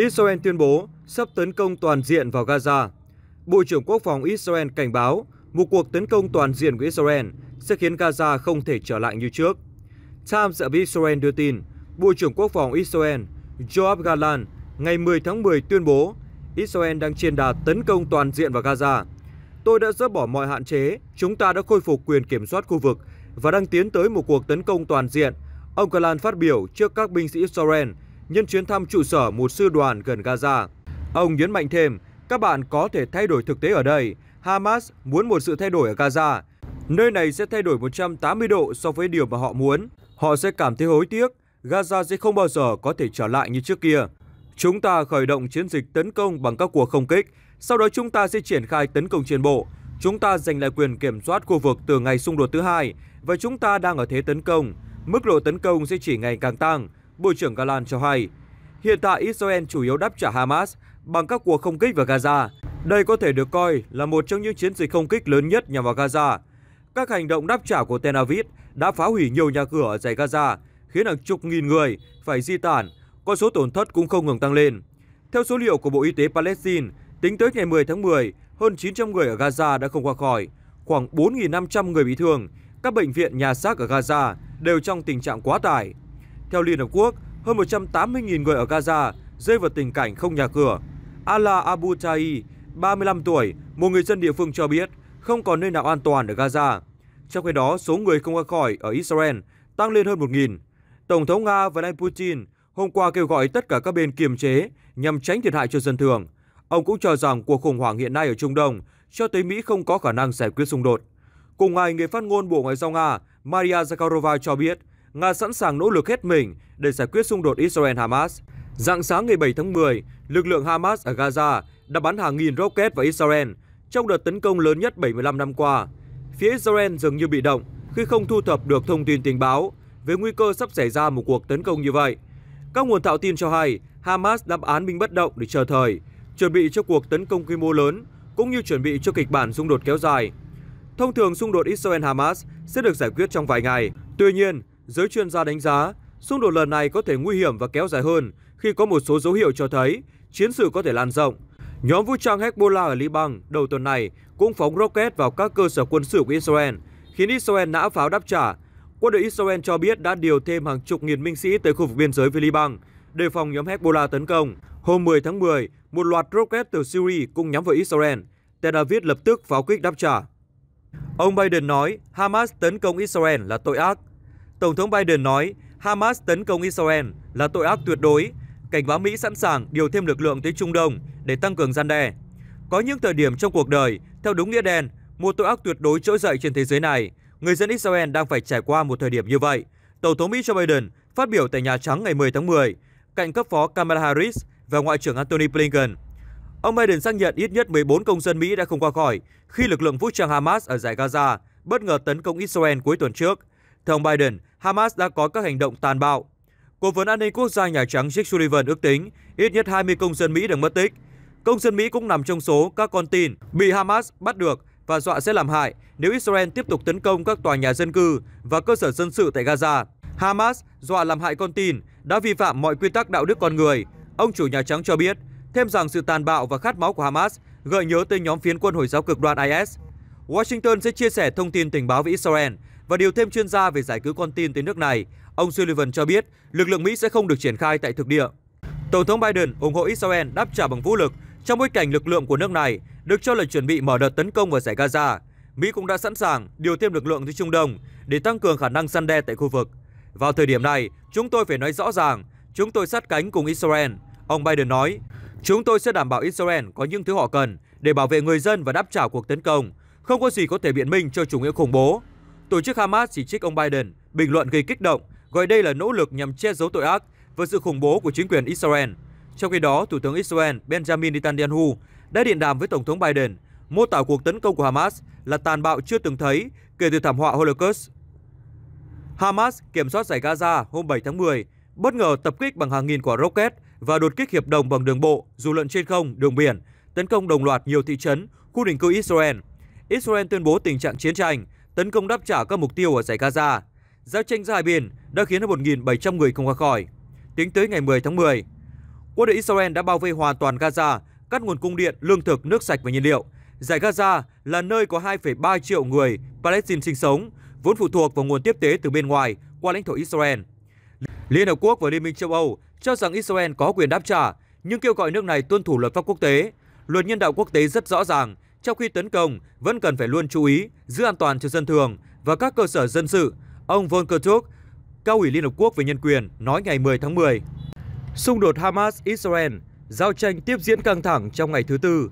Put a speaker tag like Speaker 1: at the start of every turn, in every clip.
Speaker 1: Israel tuyên bố sắp tấn công toàn diện vào Gaza. Bộ trưởng Quốc phòng Israel cảnh báo một cuộc tấn công toàn diện của Israel sẽ khiến Gaza không thể trở lại như trước. Times of Israel đưa tin, Bộ trưởng Quốc phòng Israel Joab Galan ngày 10 tháng 10 tuyên bố Israel đang trên đà tấn công toàn diện vào Gaza. Tôi đã dỡ bỏ mọi hạn chế, chúng ta đã khôi phục quyền kiểm soát khu vực và đang tiến tới một cuộc tấn công toàn diện, ông Galan phát biểu trước các binh sĩ Israel nhân chuyến thăm trụ sở một sư đoàn gần Gaza. Ông nhấn mạnh thêm, các bạn có thể thay đổi thực tế ở đây. Hamas muốn một sự thay đổi ở Gaza. Nơi này sẽ thay đổi 180 độ so với điều mà họ muốn. Họ sẽ cảm thấy hối tiếc, Gaza sẽ không bao giờ có thể trở lại như trước kia. Chúng ta khởi động chiến dịch tấn công bằng các cuộc không kích, sau đó chúng ta sẽ triển khai tấn công trên bộ. Chúng ta giành lại quyền kiểm soát khu vực từ ngày xung đột thứ hai và chúng ta đang ở thế tấn công. Mức độ tấn công sẽ chỉ ngày càng tăng. Bộ trưởng Galan cho hay, hiện tại Israel chủ yếu đáp trả Hamas bằng các cuộc không kích vào Gaza. Đây có thể được coi là một trong những chiến dịch không kích lớn nhất nhằm vào Gaza. Các hành động đáp trả của Tel Aviv đã phá hủy nhiều nhà cửa ở dãy Gaza, khiến hàng chục nghìn người phải di tản, con số tổn thất cũng không ngừng tăng lên. Theo số liệu của Bộ Y tế Palestine, tính tới ngày 10 tháng 10, hơn 900 người ở Gaza đã không qua khỏi, khoảng 4.500 người bị thương, các bệnh viện nhà xác ở Gaza đều trong tình trạng quá tải. Theo Liên Hợp Quốc, hơn 180.000 người ở Gaza rơi vào tình cảnh không nhà cửa. Ala Abu Tai, 35 tuổi, một người dân địa phương cho biết không còn nơi nào an toàn ở Gaza. Trong khi đó, số người không ra khỏi ở Israel tăng lên hơn 1.000. Tổng thống Nga Vladimir Putin hôm qua kêu gọi tất cả các bên kiềm chế nhằm tránh thiệt hại cho dân thường. Ông cũng cho rằng cuộc khủng hoảng hiện nay ở Trung Đông cho thấy Mỹ không có khả năng giải quyết xung đột. Cùng ngày, người phát ngôn Bộ Ngoại giao Nga Maria Zakharova cho biết Nga sẵn sàng nỗ lực hết mình để giải quyết xung đột Israel-Hamas. Dạng sáng ngày 7 tháng 10, lực lượng Hamas ở Gaza đã bắn hàng nghìn rocket vào Israel trong đợt tấn công lớn nhất 75 năm qua. Phía Israel dường như bị động khi không thu thập được thông tin tình báo về nguy cơ sắp xảy ra một cuộc tấn công như vậy. Các nguồn thạo tin cho hay Hamas đáp án binh bất động để chờ thời, chuẩn bị cho cuộc tấn công quy mô lớn cũng như chuẩn bị cho kịch bản xung đột kéo dài. Thông thường xung đột Israel-Hamas sẽ được giải quyết trong vài ngày. Tuy nhiên, Giới chuyên gia đánh giá, xung đột lần này có thể nguy hiểm và kéo dài hơn khi có một số dấu hiệu cho thấy chiến sự có thể lan rộng. Nhóm vũ trang Hezbollah ở Liban đầu tuần này cũng phóng rocket vào các cơ sở quân sự của Israel, khiến Israel nã pháo đáp trả. Quân đội Israel cho biết đã điều thêm hàng chục nghìn binh sĩ tới khu vực biên giới với Liban, đề phòng nhóm Hezbollah tấn công. Hôm 10 tháng 10, một loạt rocket từ Syria cũng nhắm vào Israel. Tel Aviv lập tức pháo kích đáp trả. Ông Biden nói Hamas tấn công Israel là tội ác Tổng thống Biden nói Hamas tấn công Israel là tội ác tuyệt đối, cảnh báo Mỹ sẵn sàng điều thêm lực lượng tới Trung Đông để tăng cường gian đe. Có những thời điểm trong cuộc đời, theo đúng nghĩa đen, một tội ác tuyệt đối trỗi dậy trên thế giới này. Người dân Israel đang phải trải qua một thời điểm như vậy. Tổng thống Mỹ Joe Biden phát biểu tại Nhà Trắng ngày 10 tháng 10, cạnh cấp phó Kamala Harris và Ngoại trưởng Antony Blinken. Ông Biden xác nhận ít nhất 14 công dân Mỹ đã không qua khỏi khi lực lượng vũ trang Hamas ở giải Gaza bất ngờ tấn công Israel cuối tuần trước. Theo ông Biden, Hamas đã có các hành động tàn bạo. Cố vấn an ninh quốc gia Nhà Trắng Jake Sullivan ước tính ít nhất 20 công dân Mỹ đang mất tích. Công dân Mỹ cũng nằm trong số các con tin bị Hamas bắt được và dọa sẽ làm hại nếu Israel tiếp tục tấn công các tòa nhà dân cư và cơ sở dân sự tại Gaza. Hamas dọa làm hại con tin đã vi phạm mọi quy tắc đạo đức con người, ông chủ Nhà Trắng cho biết, thêm rằng sự tàn bạo và khát máu của Hamas gợi nhớ tới nhóm phiến quân Hồi giáo cực đoan IS. Washington sẽ chia sẻ thông tin tình báo với Israel và điều thêm chuyên gia về giải cứu con tin tới nước này, ông Sullivan cho biết lực lượng Mỹ sẽ không được triển khai tại thực địa. Tổng thống Biden ủng hộ Israel đáp trả bằng vũ lực trong bối cảnh lực lượng của nước này được cho là chuẩn bị mở đợt tấn công vào giải Gaza. Mỹ cũng đã sẵn sàng điều thêm lực lượng tới Trung Đông để tăng cường khả năng săn đe tại khu vực. Vào thời điểm này, chúng tôi phải nói rõ ràng, chúng tôi sát cánh cùng Israel, ông Biden nói. Chúng tôi sẽ đảm bảo Israel có những thứ họ cần để bảo vệ người dân và đáp trả cuộc tấn công. Không có gì có thể biện minh cho chủ nghĩa khủng bố, Tổ chức Hamas chỉ trích ông Biden, bình luận gây kích động, gọi đây là nỗ lực nhằm che giấu tội ác với sự khủng bố của chính quyền Israel. Trong khi đó, Thủ tướng Israel Benjamin Netanyahu đã điện đàm với Tổng thống Biden, mô tả cuộc tấn công của Hamas là tàn bạo chưa từng thấy kể từ thảm họa Holocaust. Hamas kiểm soát giải Gaza hôm 7 tháng 10, bất ngờ tập kích bằng hàng nghìn quả rocket và đột kích hiệp đồng bằng đường bộ, dù lượn trên không, đường biển, tấn công đồng loạt nhiều thị trấn, khu định cư Israel. Israel tuyên bố tình trạng chiến tranh, tấn công đáp trả các mục tiêu ở giải Gaza. Giao tranh giữa hai bên đã khiến hơn 1.700 người không qua khỏi. Tính tới ngày 10 tháng 10, quân đội Israel đã bao vây hoàn toàn Gaza, cắt nguồn cung điện, lương thực, nước sạch và nhiên liệu. Giải Gaza là nơi có 2,3 triệu người Palestine sinh sống, vốn phụ thuộc vào nguồn tiếp tế từ bên ngoài qua lãnh thổ Israel. Liên Hợp Quốc và Liên minh châu Âu cho rằng Israel có quyền đáp trả, nhưng kêu gọi nước này tuân thủ luật pháp quốc tế. Luật nhân đạo quốc tế rất rõ ràng, trong khi tấn công, vẫn cần phải luôn chú ý giữ an toàn cho dân thường và các cơ sở dân sự, ông Volkertuk, cao ủy Liên Hợp Quốc về nhân quyền, nói ngày 10 tháng 10. Xung đột Hamas-Israel, giao tranh tiếp diễn căng thẳng trong ngày thứ Tư.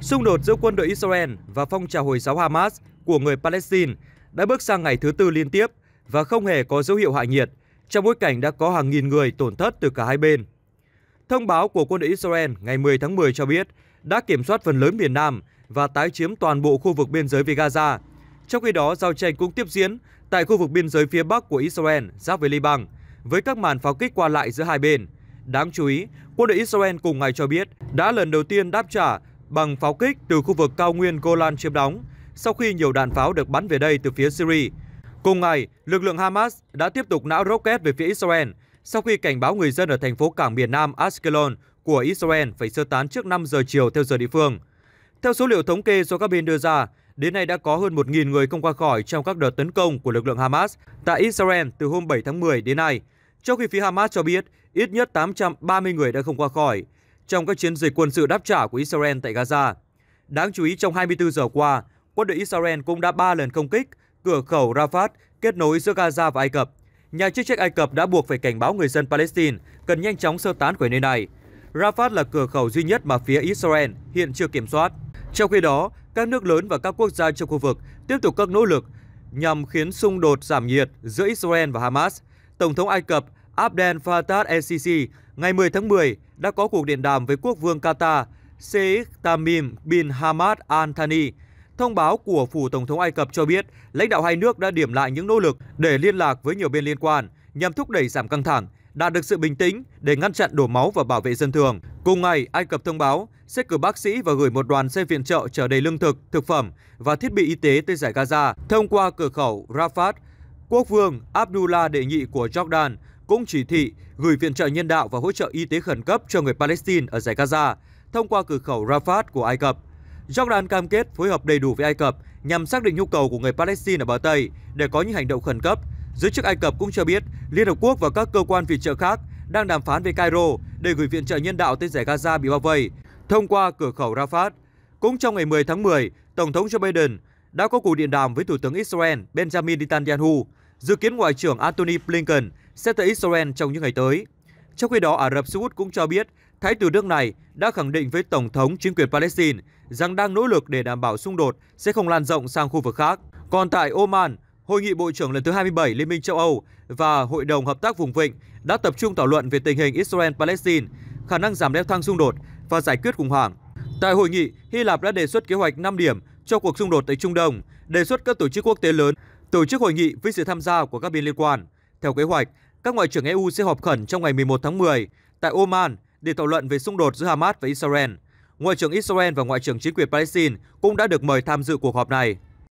Speaker 1: Xung đột giữa quân đội Israel và phong trào Hồi giáo Hamas của người Palestine đã bước sang ngày thứ Tư liên tiếp và không hề có dấu hiệu hạ nhiệt, trong bối cảnh đã có hàng nghìn người tổn thất từ cả hai bên. Thông báo của quân đội Israel ngày 10 tháng 10 cho biết đã kiểm soát phần lớn miền Nam và tái chiếm toàn bộ khu vực biên giới với Gaza. Trong khi đó, giao tranh cũng tiếp diễn tại khu vực biên giới phía bắc của Israel giáp với Liban, với các màn pháo kích qua lại giữa hai bên. Đáng chú ý, quân đội Israel cùng ngày cho biết đã lần đầu tiên đáp trả bằng pháo kích từ khu vực cao nguyên Golan chiếm đóng, sau khi nhiều đạn pháo được bắn về đây từ phía Syria. Cùng ngày, lực lượng Hamas đã tiếp tục nã rocket về phía Israel sau khi cảnh báo người dân ở thành phố cảng miền Nam Ashkelon của Israel phải sơ tán trước 5 giờ chiều theo giờ địa phương. Theo số liệu thống kê do các bên đưa ra, đến nay đã có hơn 1.000 người không qua khỏi trong các đợt tấn công của lực lượng Hamas tại Israel từ hôm 7 tháng 10 đến nay, trong khi phía Hamas cho biết ít nhất 830 người đã không qua khỏi trong các chiến dịch quân sự đáp trả của Israel tại Gaza. Đáng chú ý trong 24 giờ qua, quân đội Israel cũng đã 3 lần không kích cửa khẩu Rafah kết nối giữa Gaza và Ai Cập. Nhà chức trách Ai Cập đã buộc phải cảnh báo người dân Palestine cần nhanh chóng sơ tán khỏi nơi này. Rafah là cửa khẩu duy nhất mà phía Israel hiện chưa kiểm soát. Trong khi đó, các nước lớn và các quốc gia trong khu vực tiếp tục các nỗ lực nhằm khiến xung đột giảm nhiệt giữa Israel và Hamas. Tổng thống Ai Cập Abdel Fattah el-Sisi ngày 10 tháng 10 đã có cuộc điện đàm với quốc vương Qatar Sheikh Tamim bin Hamad Al Thani. Thông báo của phủ tổng thống Ai Cập cho biết, lãnh đạo hai nước đã điểm lại những nỗ lực để liên lạc với nhiều bên liên quan nhằm thúc đẩy giảm căng thẳng, đạt được sự bình tĩnh để ngăn chặn đổ máu và bảo vệ dân thường. Cùng ngày, Ai Cập thông báo sẽ cử bác sĩ và gửi một đoàn xe viện trợ chở đầy lương thực, thực phẩm và thiết bị y tế tới giải Gaza thông qua cửa khẩu Rafah. Quốc vương Abdullah đề nghị của Jordan cũng chỉ thị gửi viện trợ nhân đạo và hỗ trợ y tế khẩn cấp cho người Palestine ở giải Gaza thông qua cửa khẩu Rafah của Ai Cập. Jordan cam kết phối hợp đầy đủ với Ai Cập nhằm xác định nhu cầu của người Palestine ở bờ Tây để có những hành động khẩn cấp Giới chức Ai Cập cũng cho biết Liên Hợp Quốc và các cơ quan viện trợ khác đang đàm phán với Cairo để gửi viện trợ nhân đạo tới giải Gaza bị bao vây thông qua cửa khẩu Rafah. Cũng trong ngày 10 tháng 10, Tổng thống Joe Biden đã có cuộc điện đàm với Thủ tướng Israel Benjamin Netanyahu. Dự kiến Ngoại trưởng Antony Blinken sẽ tới Israel trong những ngày tới. Trong khi đó, Ả Rập Xê Út cũng cho biết thái tử nước này đã khẳng định với Tổng thống chính quyền Palestine rằng đang nỗ lực để đảm bảo xung đột sẽ không lan rộng sang khu vực khác. Còn tại Oman, Hội nghị Bộ trưởng lần thứ 27 Liên minh châu Âu và Hội đồng Hợp tác Vùng Vịnh đã tập trung thảo luận về tình hình Israel-Palestine, khả năng giảm leo thang xung đột và giải quyết khủng hoảng. Tại hội nghị, Hy Lạp đã đề xuất kế hoạch 5 điểm cho cuộc xung đột tại Trung Đông, đề xuất các tổ chức quốc tế lớn tổ chức hội nghị với sự tham gia của các bên liên quan. Theo kế hoạch, các ngoại trưởng EU sẽ họp khẩn trong ngày 11 tháng 10 tại Oman để thảo luận về xung đột giữa Hamas và Israel. Ngoại trưởng Israel và Ngoại trưởng chính quyền Palestine cũng đã được mời tham dự cuộc họp này.